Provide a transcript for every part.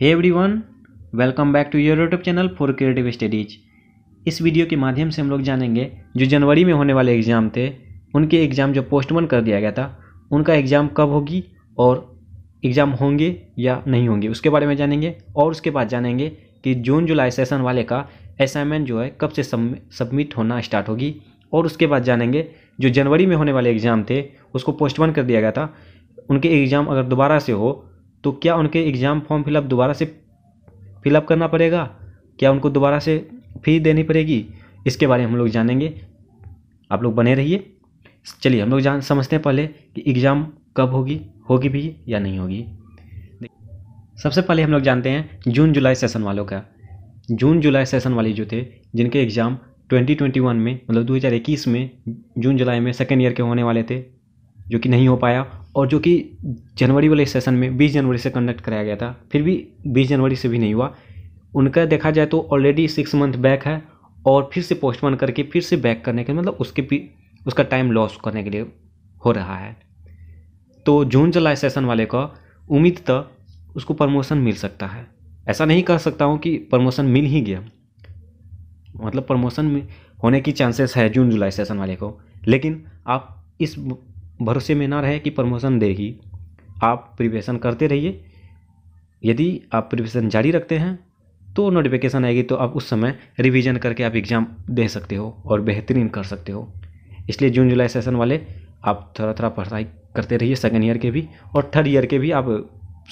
hey everyone welcome back to your YouTube channel for creative studies इस video के माध्यम से हम लोग जानेंगे जो जनवरी में होने वाले एग्ज़ाम थे उनके एग्ज़ाम जो पोस्टपोन कर दिया गया था उनका एग्ज़ाम कब होगी और एग्ज़ाम होंगे या नहीं होंगे उसके बारे में जानेंगे और उसके बाद जानेंगे कि जून जुलाई सेशन वाले का असाइनमेंट जो है कब से सबमिट होना स्टार्ट होगी और उसके बाद जानेंगे जो जनवरी में होने वाले एग्ज़ाम थे उसको पोस्टपोन कर दिया गया था उनके एग्ज़ाम अगर दोबारा से हो तो क्या उनके एग्ज़ाम फॉर्म फिलअप दोबारा से फिलअप करना पड़ेगा क्या उनको दोबारा से फी देनी पड़ेगी इसके बारे में हम लोग जानेंगे आप लोग बने रहिए चलिए हम लोग जान समझते हैं पहले कि एग्ज़ाम कब होगी होगी भी या नहीं होगी सबसे पहले हम लोग जानते हैं जून जुलाई सेशन वालों का जून जुलाई सेशन वाले जो थे जिनके एग्ज़ाम 2021 में मतलब 2021 में जून जुलाई में सेकेंड ईयर के होने वाले थे जो कि नहीं हो पाया और जो कि जनवरी वाले सेशन में बीस जनवरी से कंडक्ट कराया गया था फिर भी बीस जनवरी से भी नहीं हुआ उनका देखा जाए तो ऑलरेडी सिक्स मंथ बैक है और फिर से पोस्टपोन करके फिर से बैक करने के मतलब उसके भी उसका टाइम लॉस करने के लिए हो रहा है तो जून जुलाई सेशन वाले का उम्मीद था उसको प्रमोशन मिल सकता है ऐसा नहीं कह सकता हूँ कि प्रमोशन मिल ही गया मतलब प्रमोशन होने की चांसेस है जून जुलाई सेशन वाले को लेकिन आप इस भरोसे में ना रहे कि प्रमोशन देगी आप प्रिपरेशन करते रहिए यदि आप प्रिपरेशन जारी रखते हैं तो नोटिफिकेशन आएगी तो आप उस समय रिवीजन करके आप एग्ज़ाम दे सकते हो और बेहतरीन कर सकते हो इसलिए जून जुलाई सेशन वाले आप थोड़ा थोड़ा पढ़ाई करते रहिए सेकेंड ईयर के भी और थर्ड ईयर के भी आप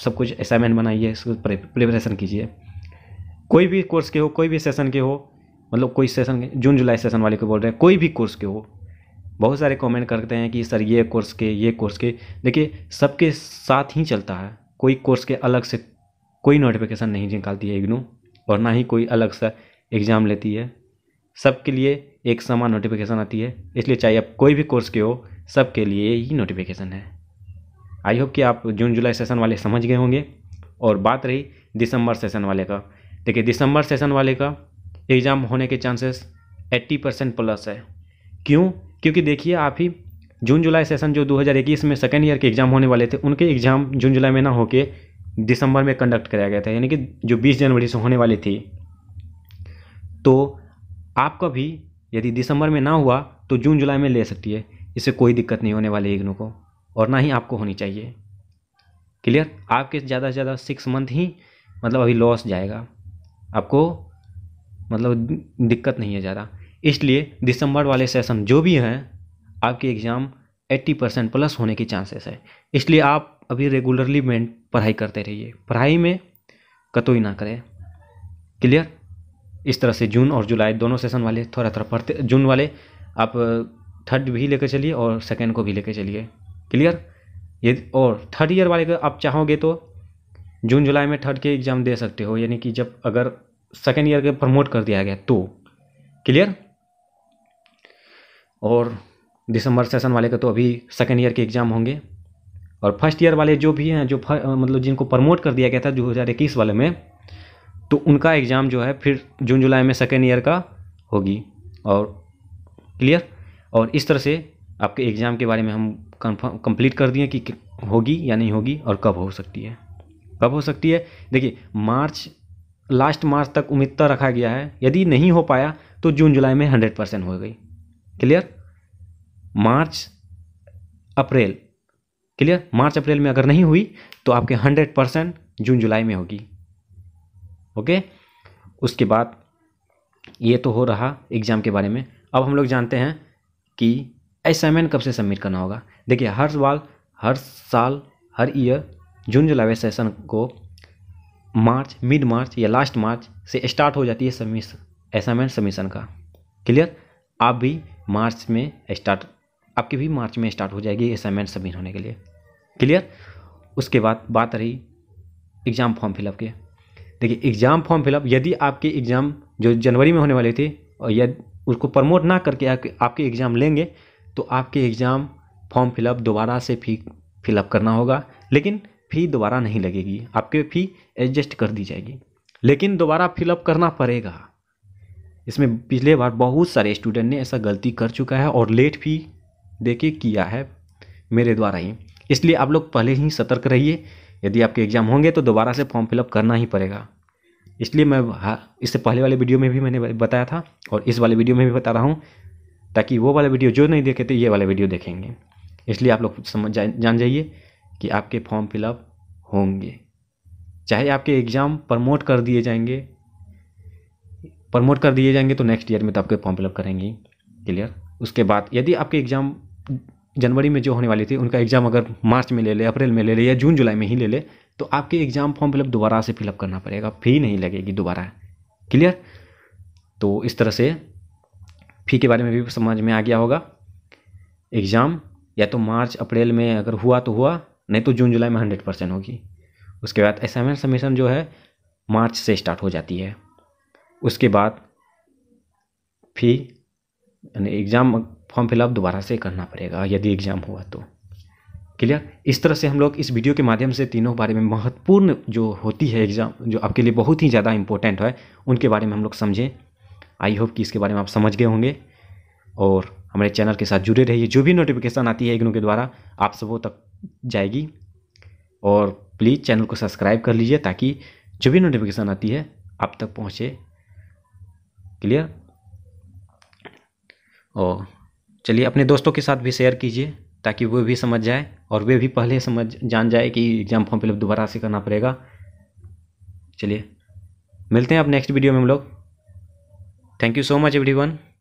सब कुछ असाइनमेंट बनाइए प्रिपरेशन कीजिए कोई भी कोर्स के हो कोई भी सेशन के हो मतलब कोई सेशन जून जुलाई सेशन वाले को बोल रहे हैं कोई भी कोर्स के हो बहुत सारे कमेंट करते हैं कि सर ये कोर्स के ये कोर्स के देखिए सबके साथ ही चलता है कोई कोर्स के अलग से कोई नोटिफिकेशन नहीं निकालती है इग्नू और ना ही कोई अलग सा एग्ज़ाम लेती है सबके लिए एक समान नोटिफिकेशन आती है इसलिए चाहे आप कोई भी कोर्स के हो सबके लिए ही नोटिफिकेशन है आई होप कि आप जून जुलाई सेशन वाले समझ गए होंगे और बात रही दिसंबर सेशन वाले का देखिए दिसंबर सेशन वाले का एग्ज़ाम होने के चांसेस 80 परसेंट प्लस है क्यों क्योंकि देखिए आप ही जून जुलाई सेशन जो 2021 में सेकेंड ईयर के एग्ज़ाम होने वाले थे उनके एग्ज़ाम जून जुलाई में ना होके दिसंबर में कंडक्ट कराया गया था यानी कि जो 20 जनवरी से होने वाली थी तो आपका भी यदि दिसंबर में ना हुआ तो जून जुलाई में ले सकती है इससे कोई दिक्कत नहीं होने वाली इग्नू को और ना ही आपको होनी चाहिए क्लियर आपके ज़्यादा से ज़्यादा सिक्स मंथ ही मतलब अभी लॉस जाएगा आपको मतलब दिक्कत नहीं है ज़्यादा इसलिए दिसंबर वाले सेशन जो भी हैं आपकी एग्ज़ाम 80 परसेंट प्लस होने की चांसेस है इसलिए आप अभी रेगुलरली में पढ़ाई करते रहिए पढ़ाई में कतोई ना करें क्लियर इस तरह से जून और जुलाई दोनों सेशन वाले थोड़ा थोड़ा पढ़ते जून वाले आप थर्ड भी लेकर चलिए और सेकेंड को भी लेकर चलिए क्लियर ये और थर्ड ईयर वाले का आप चाहोगे तो जून जुलाई में थर्ड के एग्ज़ाम दे सकते हो यानी कि जब अगर सेकेंड ईयर के प्रमोट कर दिया गया तो क्लियर और दिसंबर सेशन वाले का तो अभी सेकेंड ईयर के एग्ज़ाम होंगे और फर्स्ट ईयर वाले जो भी हैं जो मतलब जिनको प्रमोट कर दिया गया था दो हज़ार इक्कीस वाले में तो उनका एग्ज़ाम जो है फिर जून जुलाई में सेकेंड ईयर का होगी और क्लियर और इस तरह से आपके एग्ज़ाम के बारे में हम कंफर्म कंप्लीट कर दिए कि होगी या नहीं होगी और कब हो सकती है कब हो सकती है देखिए मार्च लास्ट मार्च तक उम्मीदता तो रखा गया है यदि नहीं हो पाया तो जून जुलाई में हंड्रेड परसेंट हो गई क्लियर मार्च अप्रैल क्लियर मार्च अप्रैल में अगर नहीं हुई तो आपके हंड्रेड परसेंट जून जुलाई में होगी ओके उसके बाद ये तो हो रहा एग्ज़ाम के बारे में अब हम लोग जानते हैं कि असाइनमेंट कब से सबमिट करना होगा देखिए हर साल हर साल हर ईयर जून जुलाई में सेशन को मार्च मिड मार्च या लास्ट मार्च से स्टार्ट हो जाती है सबमिश असाइनमेंट सबमिशन का क्लियर आप भी मार्च में स्टार्ट आपकी भी मार्च में स्टार्ट हो जाएगी असाइनमेंट सबमिट होने के लिए क्लियर उसके बाद बात रही एग्ज़ाम फॉर्म फिलअप के देखिए एग्ज़ाम फॉर्म फिलअप यदि आपके एग्ज़ाम जो जनवरी में होने वाले थे और यदि उसको प्रमोट ना करके आपके एग्ज़ाम लेंगे तो आपके एग्ज़ाम फॉर्म फिलअप दोबारा से फी फिलअप करना होगा लेकिन फ़ी दोबारा नहीं लगेगी आपके फ़ी एडजस्ट कर दी जाएगी लेकिन दोबारा फिलअप करना पड़ेगा इसमें पिछले बार बहुत सारे स्टूडेंट ने ऐसा गलती कर चुका है और लेट फी देके किया है मेरे द्वारा ही इसलिए आप लोग पहले ही सतर्क रहिए यदि आपके एग्ज़ाम होंगे तो दोबारा से फॉर्म फिलअप करना ही पड़ेगा इसलिए मैं इससे पहले वाले वीडियो में भी मैंने बताया था और इस वाले वीडियो में भी बता रहा हूँ ताकि वो वाला वीडियो जो नहीं देखे थे ये वाला वीडियो देखेंगे इसलिए आप लोग समझ जा, जान जाइए कि आपके फॉर्म फिलअप होंगे चाहे आपके एग्ज़ाम प्रमोट कर दिए जाएंगे प्रमोट कर दिए जाएंगे तो नेक्स्ट ईयर में तो आपके फॉर्म फिलअप करेंगे क्लियर उसके बाद यदि आपके एग्ज़ाम जनवरी में जो होने वाली थी उनका एग्ज़ाम अगर मार्च में ले ले अप्रैल में ले ले या जून जुलाई में ही ले ले तो आपके एग्ज़ाम फॉर्म फिलअप दोबारा से फिलअप करना पड़ेगा फ़ी नहीं लगेगी दोबारा क्लियर तो इस तरह से फ़ी के बारे में भी समझ में आ गया होगा एग्ज़ाम या तो मार्च अप्रैल में अगर हुआ तो हुआ नहीं तो जून जुलाई में हंड्रेड परसेंट होगी उसके बाद असाइनमेंट सबमिशन जो है मार्च से स्टार्ट हो जाती है उसके बाद फी एग्ज़ाम फॉर्म फिलअप दोबारा से करना पड़ेगा यदि एग्ज़ाम हुआ तो क्लियर इस तरह से हम लोग इस वीडियो के माध्यम से तीनों बारे में महत्वपूर्ण जो होती है एग्ज़ाम जो आपके लिए बहुत ही ज़्यादा इंपॉर्टेंट है उनके बारे में हम लोग समझें आई होप कि इसके बारे में आप समझ गए होंगे और हमारे चैनल के साथ जुड़े रहिए जो भी नोटिफिकेशन आती है इग्नो के द्वारा आप सबों तक जाएगी और प्लीज़ चैनल को सब्सक्राइब कर लीजिए ताकि जो भी नोटिफिकेशन आती है आप तक पहुँचे क्लियर और चलिए अपने दोस्तों के साथ भी शेयर कीजिए ताकि वे भी समझ जाए और वे भी पहले समझ जान जाए कि एग्ज़ाम फॉर्म फिलअप दोबारा से करना पड़ेगा चलिए मिलते हैं आप नेक्स्ट वीडियो में हम लोग thank you so much everyone